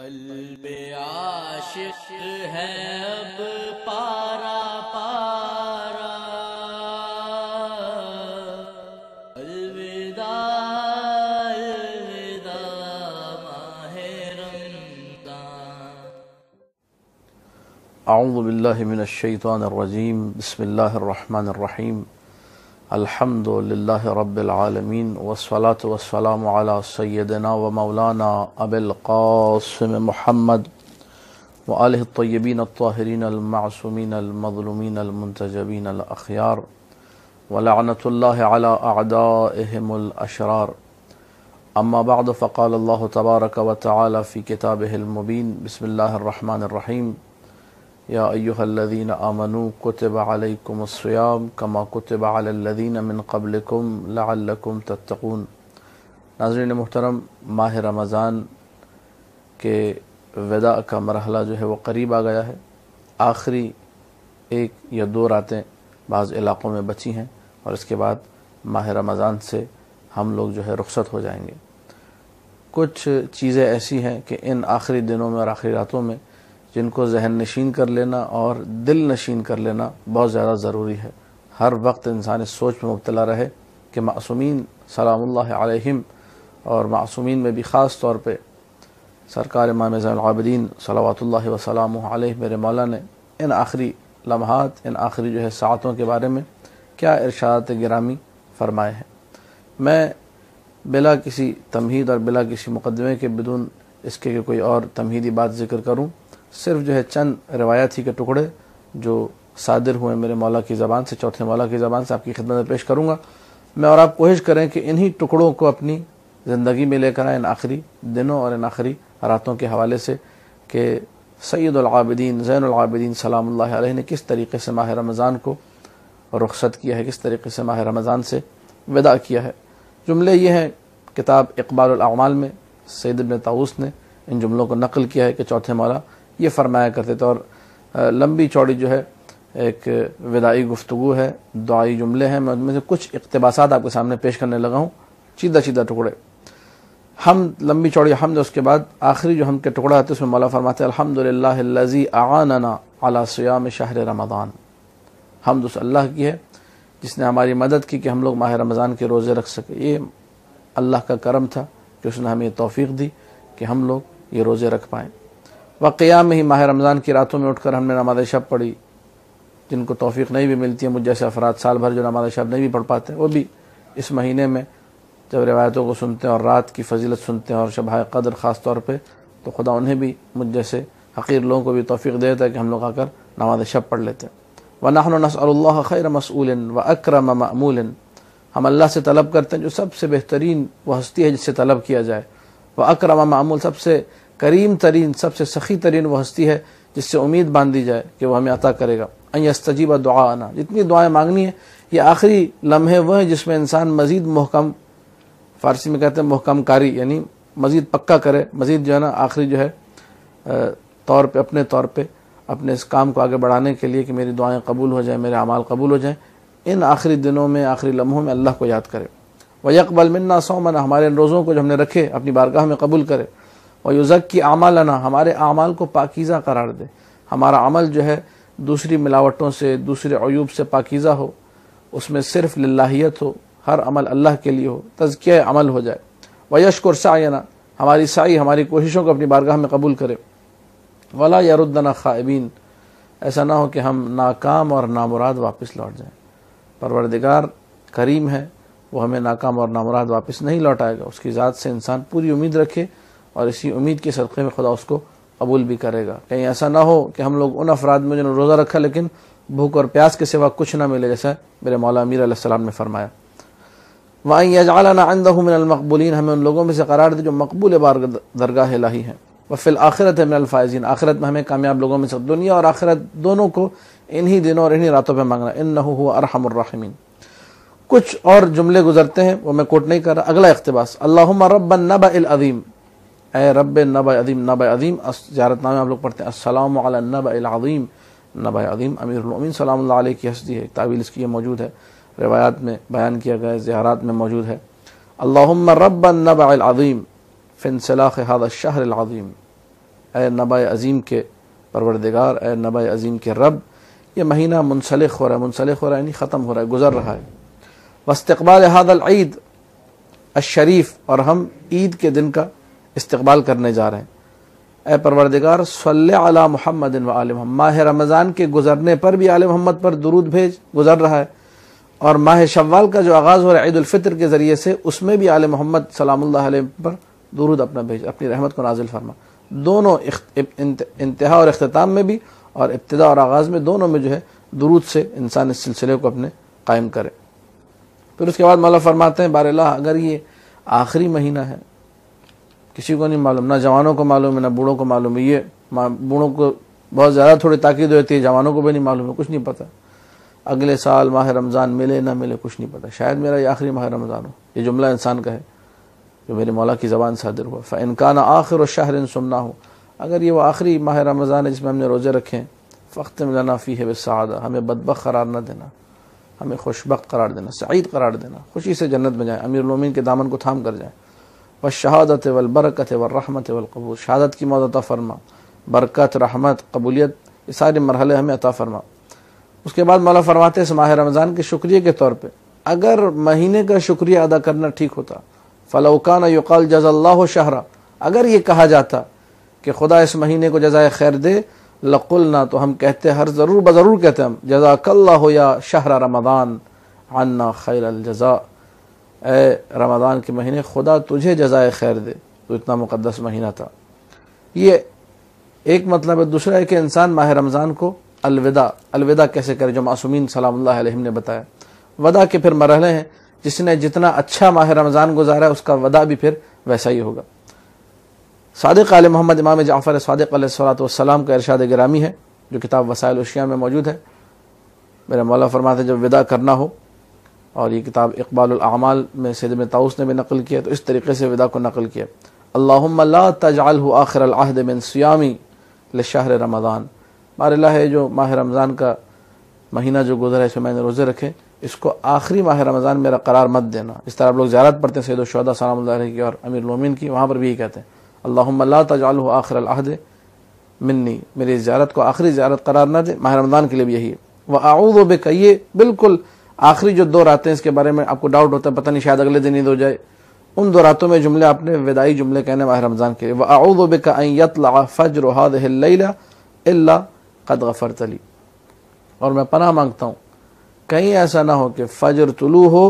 قلب عاشق ہے اب پارا پارا الوداع الوداع ماہ رمضان اعوذ باللہ من الشیطان الرجیم بسم اللہ الرحمن الرحیم الحمد للہ رب العالمین وسلاۃ وسلم علیٰ سیدنا و مولانا اب القاسم محمد الطیبین الطاہرین المعصومین المظلومین المنتجبین الاخیار ولعنت اللہ علیہ اعدائهم الاشرار اما بعد فقال اللہ تبارک و تعلیٰ فی کتاب المبین بسم اللہ الرحمن الرحیم یا ایوہ الذین آمنو کتب علیکم السیام کما کتب علی الذین من قبلکم لعلکم تتقون ناظرین محترم ماہ رمضان کے ودا کا مرحلہ جو ہے وہ قریب آ گیا ہے آخری ایک یا دو راتیں بعض علاقوں میں بچی ہیں اور اس کے بعد ماہ رمضان سے ہم لوگ جو ہے رخصت ہو جائیں گے کچھ چیزیں ایسی ہیں کہ ان آخری دنوں میں اور آخری راتوں میں جن کو ذہن نشین کر لینا اور دل نشین کر لینا بہت زیادہ ضروری ہے ہر وقت انسان اس سوچ میں مبتلا رہے کہ معصومین سلام اللہ علیہم اور معصومین میں بھی خاص طور پہ سرکار امام زین العابدین صلوات و سلام علیہ میرے مولا نے ان آخری لمحات ان آخری جو ہے ساعتوں کے بارے میں کیا ارشاد گرامی فرمائے ہیں میں بلا کسی تمہید اور بلا کسی مقدمے کے بدون اس کے کوئی اور تمہیدی بات ذکر کروں صرف جو ہے چند روایت ہی کے ٹکڑے جو صادر ہوئے میرے مولا کی زبان سے چوتھے مولا کی زبان سے آپ کی خدمت میں پیش کروں گا میں اور آپ کوشش کریں کہ انہی ٹکڑوں کو اپنی زندگی میں لے کر آئیں ان آخری دنوں اور ان آخری راتوں کے حوالے سے کہ سید العابدین زین العابدین سلام اللہ علیہ نے کس طریقے سے ماہ رمضان کو رخصت کیا ہے کس طریقے سے ماہ رمضان سے ودا کیا ہے جملے یہ ہیں کتاب اقبال الاعمال میں سید ابن نے ان جملوں کو نقل کیا ہے کہ چوتھے مولا یہ فرمایا کرتے تھے اور لمبی چوڑی جو ہے ایک ودائی گفتگو ہے دعائی جملے ہیں میں ان میں سے کچھ اقتباسات آپ کے سامنے پیش کرنے لگا ہوں چیدہ چیدہ ٹکڑے ہم لمبی چوڑی حمد اس کے بعد آخری جو ہم کے ٹکڑا تھا اس میں مولا فرماتے الحمد للہ اعاننا علی سیام شاہر رمضان حمد اس اللہ کی ہے جس نے ہماری مدد کی کہ ہم لوگ ماہ رمضان کے روزے رکھ سکے یہ اللہ کا کرم تھا کہ اس نے ہمیں یہ توفیق دی کہ ہم لوگ یہ روزے رکھ پائیں و میں ہی ماہ رمضان کی راتوں میں اٹھ کر ہم نے نماز شب پڑھی جن کو توفیق نہیں بھی ملتی ہے مجھ جیسے افراد سال بھر جو نماز شب نہیں بھی پڑھ پاتے وہ بھی اس مہینے میں جب روایتوں کو سنتے ہیں اور رات کی فضیلت سنتے ہیں اور شبہ قدر خاص طور پہ تو خدا انہیں بھی مجھ جیسے حقیر لوگوں کو بھی توفیق دیتا ہے کہ ہم لوگ آ کر نماز شب پڑھ لیتے ہیں وناہ اللہ خیرمصعولن و اکرم معمولن ہم اللہ سے طلب کرتے ہیں جو سب سے بہترین وہ ہستی ہے جس سے طلب کیا جائے وہ اکرم معمول سب سے کریم ترین سب سے سخی ترین وہ ہستی ہے جس سے امید باندھی جائے کہ وہ ہمیں عطا کرے گا استجیبہ دعا آنا جتنی دعائیں مانگنی ہیں یہ آخری لمحے وہ ہیں جس میں انسان مزید محکم فارسی میں کہتے ہیں محکم کاری یعنی مزید پکا کرے مزید جو ہے نا آخری جو ہے طور پہ اپنے طور پہ اپنے اس کام کو آگے بڑھانے کے لیے کہ میری دعائیں قبول ہو جائیں میرے اعمال قبول ہو جائیں ان آخری دنوں میں آخری لمحوں میں اللہ کو یاد کرے وہ یکبل منا سومن ہمارے ان روزوں کو جو ہم نے رکھے اپنی بارگاہ میں قبول کرے اور یوز کی عمالانہ ہمارے اعمال کو پاکیزہ قرار دے ہمارا عمل جو ہے دوسری ملاوٹوں سے دوسرے عیوب سے پاکیزہ ہو اس میں صرف للہیت ہو ہر عمل اللہ کے لیے ہو تزکیہ عمل ہو جائے و یشک اور ہماری سائی ہماری کوششوں کو اپنی بارگاہ میں قبول کرے ولا یارالدن خائبین ایسا نہ ہو کہ ہم ناکام اور نامراد واپس لوٹ جائیں پروردگار کریم ہے وہ ہمیں ناکام اور نامراد واپس نہیں لوٹائے گا اس کی ذات سے انسان پوری امید رکھے اور اسی امید کے صدقے میں خدا اس کو قبول بھی کرے گا کہیں ایسا نہ ہو کہ ہم لوگ ان افراد میں جنہوں نے روزہ رکھا لیکن بھوک اور پیاس کے سوا کچھ نہ ملے جیسا میرے مولا امیر علیہ السلام نے فرمایا وہاں یہ اضالانہ من المقبولین ہمیں ان لوگوں میں سے قرار دے جو مقبول بار درگاہ لاہی ہے وہ فی الآخرت ہے الفائزین آخرت میں ہمیں کامیاب لوگوں میں سے دنیا اور آخرت دونوں کو انہی دنوں اور انہیں راتوں پہ مانگنا ارحم الرحمین کچھ اور جملے گزرتے ہیں وہ میں کوٹ نہیں کر رہا اگلا اقتباس اللہ رب نب العظیم اے رب نب عظیم نب عظیم زیارت نامے آپ لوگ پڑھتے ہیں السلام علی نب العظیم نب عظیم امیر العمین سلام اللہ علیہ کی ہستی ہے تعویل اس کی موجود ہے روایات میں بیان کیا گیا ہے زیارات میں موجود ہے اللہ رب البََ العظیم فن هذا الشہر العظیم اے نبع عظیم کے پروردگار اے نبع عظیم کے رب یہ مہینہ منسلک ہو رہا ہے منسلک ہو رہا ہے یعنی ختم ہو رہا ہے گزر رہا ہے وستقبا حاد العید الشریف اور ہم عید کے دن کا استقبال کرنے جا رہے ہیں اے پروردگار صلی علی محمد و محمد ماہ رمضان کے گزرنے پر بھی عالم محمد پر درود بھیج گزر رہا ہے اور ماہ شوال کا جو آغاز ہو رہا ہے عید الفطر کے ذریعے سے اس میں بھی آل محمد سلام اللہ علیہ پر درود اپنا بھیج اپنی رحمت کو نازل فرما دونوں انتہا اور اختتام میں بھی اور ابتدا اور آغاز میں دونوں میں جو ہے درود سے انسان اس سلسلے کو اپنے قائم کرے پھر اس کے بعد مولا فرماتے ہیں بار اللہ اگر یہ آخری مہینہ ہے کسی کو نہیں معلوم نہ جوانوں کو معلوم ہے نہ بوڑھوں کو معلوم ہے یہ بوڑھوں کو بہت زیادہ تھوڑی تاکید ہوتی ہے جوانوں کو بھی نہیں معلوم ہے کچھ نہیں پتہ اگلے سال ماہ رمضان ملے نہ ملے کچھ نہیں پتہ شاید میرا یہ آخری ماہ رمضان ہو یہ جملہ انسان کا ہے جو میرے مولا کی زبان صادر ہوا فنکان آخر و شاہر سننا ہو اگر یہ وہ آخری ماہ رمضان ہے جس میں ہم نے روزے رکھے ہیں فخت ملانا فی ہے بے سعادہ ہمیں قرار نہ دینا ہمیں خوش بخ قرار دینا سعید قرار دینا خوشی سے جنت میں جائیں امیر المین کے دامن کو تھام کر جائیں و شہادت و البرکتر رحمت و القبول شہادت کی موت عطا فرما برکت رحمت قبولیت یہ سارے مرحلے ہمیں عطا فرما اس کے بعد مولا فرماتے اس ماہ رمضان کے شکریہ کے طور پہ اگر مہینے کا شکریہ ادا کرنا ٹھیک ہوتا فلاءکان یقال جز اللہ و اگر یہ کہا جاتا کہ خدا اس مہینے کو جزائے خیر دے لقلنا تو ہم کہتے ہر ضرور بضرور کہتے ہم جزاک اللہ یا شہر رمضان عنا خیر الجزا اے رمضان کے مہینے خدا تجھے جزائے خیر دے تو اتنا مقدس مہینہ تھا یہ ایک مطلب ہے دوسرا ہے کہ انسان ماہ رمضان کو الوداع الوداع کیسے کرے جو معصومین سلام اللہ علیہ نے بتایا ودا کے پھر مرحلے ہیں جس نے جتنا اچھا ماہ رمضان گزارا ہے اس کا ودا بھی پھر ویسا ہی ہوگا صادق علیہ محمد امام جعفر صادق علیہ صلاۃ وسلام کا ارشاد گرامی ہے جو کتاب وسائل اشیاء میں موجود ہے میرا مولا فرماتے جب ودا کرنا ہو اور یہ کتاب اقبال الاعمال میں سید میں تاؤس نے بھی نقل کیا تو اس طریقے سے ودا کو نقل کیا اللہ اللہ تجالح آخر العہد من سیامی لشہر رمضان مار اللہ ہے جو ماہ رمضان کا مہینہ جو گزرا ہے اس میں میں نے روزے رکھے اس کو آخری ماہ رمضان میرا قرار مت دینا اس طرح آپ لوگ زیارت پڑھتے ہیں سید و شدہ سلام اللہ علیہ کی اور امیر لومین کی وہاں پر بھی یہ کہتے ہیں اللہم اللہ تجالہ آخر العہد منی میری زیارت کو آخری زیارت قرار نہ دے ماہ رمضان کے لیے بھی یہی وہ وَأَعُوذُ بِكَ بالکل آخری جو دو راتیں اس کے بارے میں آپ کو ڈاؤٹ ہوتا ہے پتہ نہیں شاید اگلے دن عید ہو جائے ان دو راتوں میں جملے آپ نے ودائی جملے کہنے ماہ رمضان کے وا دو بے کائت لا فجر و حاد اللہ قدغ فر تلی اور میں پناہ مانگتا ہوں کہیں ایسا نہ ہو کہ فجر طلوع ہو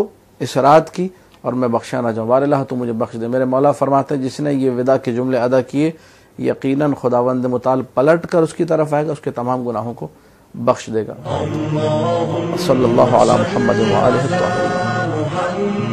اس رات کی اور میں بخشا نہ جاؤں وار اللہ تم مجھے بخش دے میرے مولا فرماتے ہیں جس نے یہ ودا کے جملے ادا کیے یقیناً خداوند مطال پلٹ کر اس کی طرف آئے گا اس کے تمام گناہوں کو بخش دے گا صلی اللہ علیہ محمد